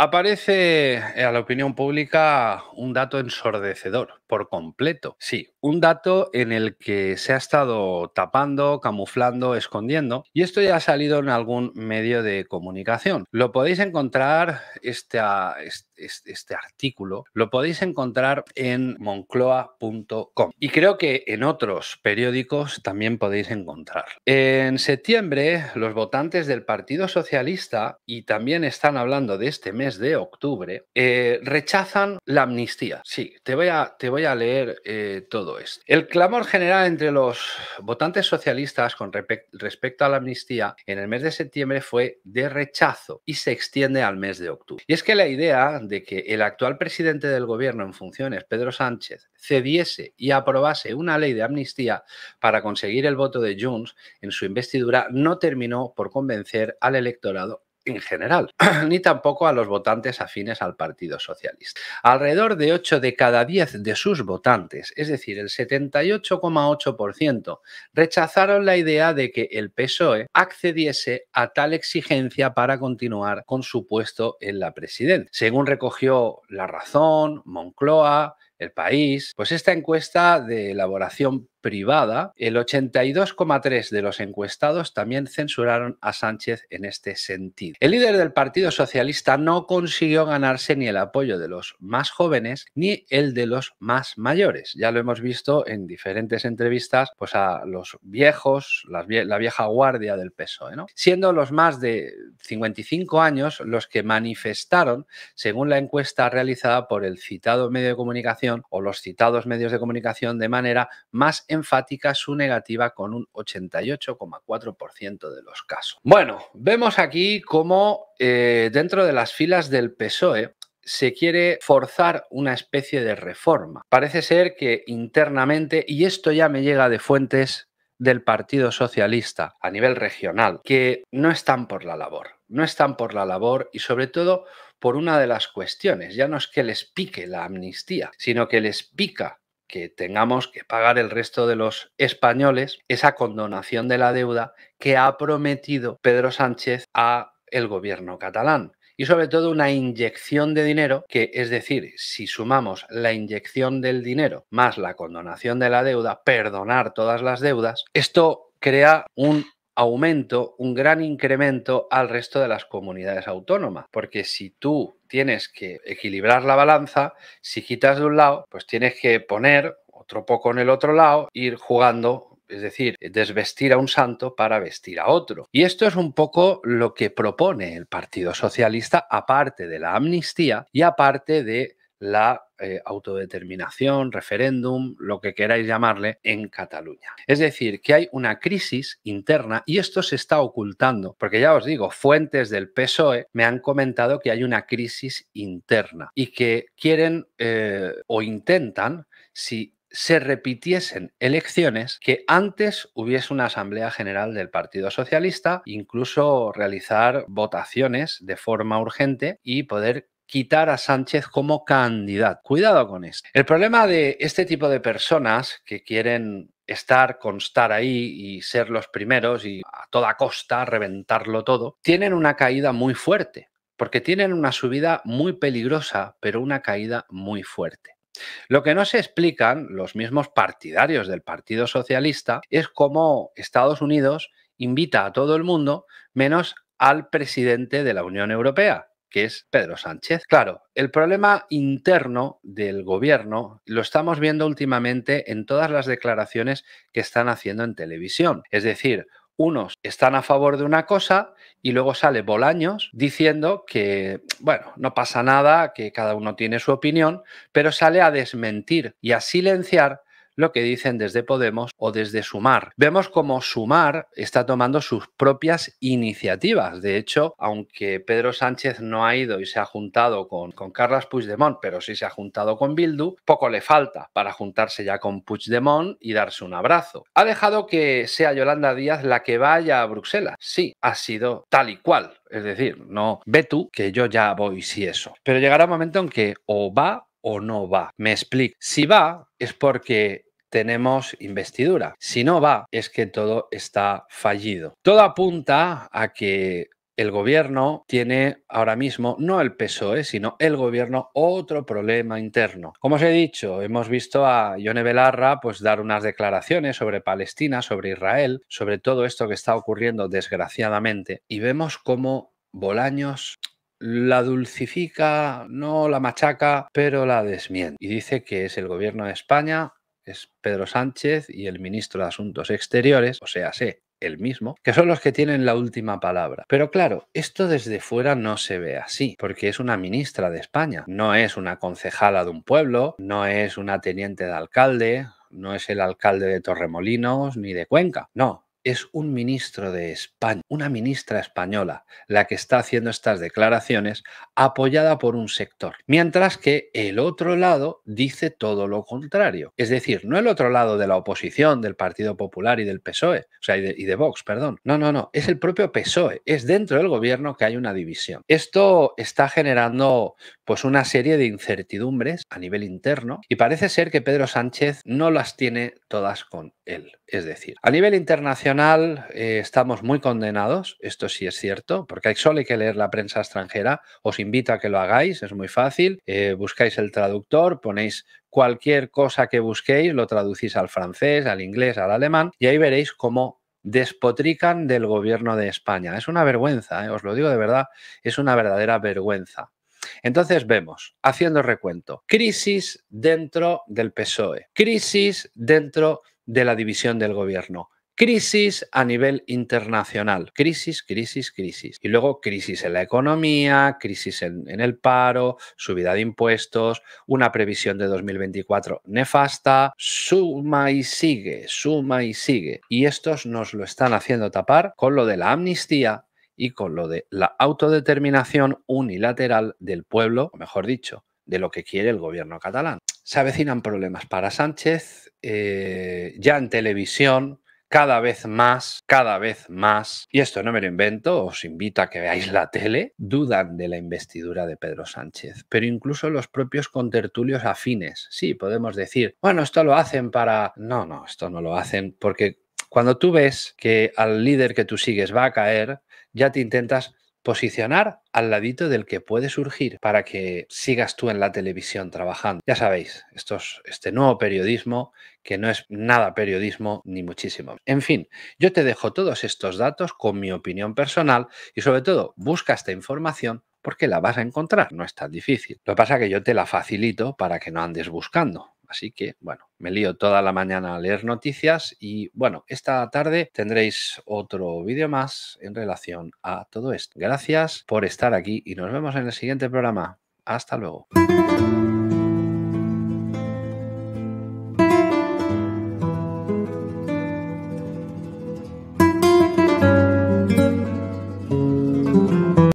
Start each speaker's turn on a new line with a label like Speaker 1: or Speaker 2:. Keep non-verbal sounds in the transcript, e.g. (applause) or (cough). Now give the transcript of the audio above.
Speaker 1: Aparece eh, a la opinión pública un dato ensordecedor, por completo. Sí, un dato en el que se ha estado tapando, camuflando, escondiendo, y esto ya ha salido en algún medio de comunicación. Lo podéis encontrar esta, este, artículo, lo podéis encontrar en moncloa.com. Y creo que en otros periódicos también podéis encontrar. En septiembre, los votantes del Partido Socialista, y también están hablando de este mes de octubre, eh, rechazan la amnistía. Sí, te voy a, te voy a leer eh, todo esto. El clamor general entre los votantes socialistas con respecto a la amnistía en el mes de septiembre fue de rechazo y se extiende al mes de octubre. Y es que la idea de que el actual presidente del gobierno en funciones, Pedro Sánchez, cediese y aprobase una ley de amnistía para conseguir el voto de Junts en su investidura no terminó por convencer al electorado en general, (clears throat) ni tampoco a los votantes afines al Partido Socialista. Alrededor de 8 de cada 10 de sus votantes, es decir, el 78,8%, rechazaron la idea de que el PSOE accediese a tal exigencia para continuar con su puesto en la presidencia, según recogió La Razón, Moncloa, el País, pues esta encuesta de elaboración privada, el 82,3 de los encuestados también censuraron a Sánchez en este sentido. El líder del Partido Socialista no consiguió ganarse ni el apoyo de los más jóvenes ni el de los más mayores. Ya lo hemos visto en diferentes entrevistas pues a los viejos, la vieja guardia del PSOE, siendo los más de 55 años los que manifestaron, según la encuesta realizada por el citado medio de comunicación, o los citados medios de comunicación de manera más enfática su negativa con un 88,4% de los casos. Bueno, vemos aquí cómo eh, dentro de las filas del PSOE se quiere forzar una especie de reforma. Parece ser que internamente, y esto ya me llega de fuentes del Partido Socialista a nivel regional, que no están por la labor, no están por la labor y sobre todo por una de las cuestiones. Ya no es que les pique la amnistía, sino que les pica que tengamos que pagar el resto de los españoles esa condonación de la deuda que ha prometido Pedro Sánchez a el gobierno catalán y sobre todo una inyección de dinero que, es decir, si sumamos la inyección del dinero más la condonación de la deuda, perdonar todas las deudas, esto crea un aumento, un gran incremento al resto de las comunidades autónomas, porque si tú tienes que equilibrar la balanza, si quitas de un lado, pues tienes que poner otro poco en el otro lado, ir jugando es decir, desvestir a un santo para vestir a otro. Y esto es un poco lo que propone el Partido Socialista, aparte de la amnistía y aparte de la eh, autodeterminación, referéndum, lo que queráis llamarle, en Cataluña. Es decir, que hay una crisis interna y esto se está ocultando, porque ya os digo, fuentes del PSOE me han comentado que hay una crisis interna y que quieren eh, o intentan, si se repitiesen elecciones, que antes hubiese una Asamblea General del Partido Socialista, incluso realizar votaciones de forma urgente y poder quitar a Sánchez como candidato. Cuidado con esto. El problema de este tipo de personas que quieren estar, constar ahí y ser los primeros y a toda costa reventarlo todo, tienen una caída muy fuerte, porque tienen una subida muy peligrosa, pero una caída muy fuerte. Lo que no se explican los mismos partidarios del Partido Socialista es cómo Estados Unidos invita a todo el mundo menos al presidente de la Unión Europea, que es Pedro Sánchez. Claro, el problema interno del gobierno lo estamos viendo últimamente en todas las declaraciones que están haciendo en televisión. Es decir, unos están a favor de una cosa y luego sale Bolaños diciendo que, bueno, no pasa nada, que cada uno tiene su opinión, pero sale a desmentir y a silenciar lo que dicen desde Podemos o desde Sumar. Vemos como Sumar está tomando sus propias iniciativas. De hecho, aunque Pedro Sánchez no ha ido y se ha juntado con, con Carles Puigdemont, pero sí se ha juntado con Bildu, poco le falta para juntarse ya con Puigdemont y darse un abrazo. Ha dejado que sea Yolanda Díaz la que vaya a Bruselas. Sí, ha sido tal y cual. Es decir, no ve tú que yo ya voy si eso. Pero llegará un momento en que o va o no va. Me explico. Si va es porque tenemos investidura. Si no va, es que todo está fallido. Todo apunta a que el gobierno tiene ahora mismo, no el PSOE, sino el gobierno, otro problema interno. Como os he dicho, hemos visto a Yone Belarra pues, dar unas declaraciones sobre Palestina, sobre Israel, sobre todo esto que está ocurriendo desgraciadamente, y vemos cómo Bolaños la dulcifica, no la machaca, pero la desmiente. Y dice que es el gobierno de España es Pedro Sánchez y el ministro de Asuntos Exteriores, o sea, sé, el mismo, que son los que tienen la última palabra. Pero claro, esto desde fuera no se ve así, porque es una ministra de España, no es una concejala de un pueblo, no es una teniente de alcalde, no es el alcalde de Torremolinos ni de Cuenca, no, es un ministro de España, una ministra española, la que está haciendo estas declaraciones apoyada por un sector. Mientras que el otro lado dice todo lo contrario. Es decir, no el otro lado de la oposición, del Partido Popular y del PSOE, o sea, y de, Vox, perdón. No, no, no, es el propio PSOE, es dentro del gobierno que hay una división. Esto está generando pues una serie de incertidumbres a nivel interno y parece ser que Pedro Sánchez no las tiene todas con es decir, a nivel internacional eh, estamos muy condenados, esto sí es cierto, porque hay solo hay que leer la prensa extranjera, os invito a que lo hagáis, es muy fácil, eh, buscáis el traductor, ponéis cualquier cosa que busquéis, lo traducís al francés, al inglés, al alemán, y ahí veréis cómo despotrican del gobierno de España. Es una vergüenza, eh, os lo digo de verdad, es una verdadera vergüenza. Entonces vemos, haciendo recuento, crisis dentro del PSOE, crisis dentro de la división del gobierno. Crisis a nivel internacional. Crisis, crisis, crisis. Y luego crisis en la economía, crisis en, el paro, subida de impuestos, una previsión de 2024 nefasta. Suma y sigue, suma y sigue. Y estos nos lo están haciendo tapar con lo de la amnistía y con lo de la autodeterminación unilateral del pueblo, mejor dicho, de lo que quiere el gobierno catalán se avecinan problemas para Sánchez, eh, ya en televisión, cada vez más, cada vez más, y esto no me lo invento, os invito a que veáis la tele, dudan de la investidura de Pedro Sánchez, pero incluso los propios contertulios afines. Sí, podemos decir, bueno, esto lo hacen para... No, no, esto no lo hacen porque cuando tú ves que al líder que tú sigues va a caer, ya te intentas posicionar al ladito del que puede surgir para que sigas tú en la televisión trabajando. Ya sabéis, este nuevo periodismo que no es nada periodismo ni muchísimo. En fin, yo te dejo todos estos datos con mi opinión personal y sobre todo busca esta información porque la vas a encontrar, no es tan difícil. Lo que pasa es que yo te la facilito para que no andes buscando. Así que, bueno, me lío toda la mañana a leer noticias y, bueno, esta tarde tendréis otro vídeo más en relación a todo esto. Gracias por estar aquí y nos vemos en el siguiente programa. Hasta luego.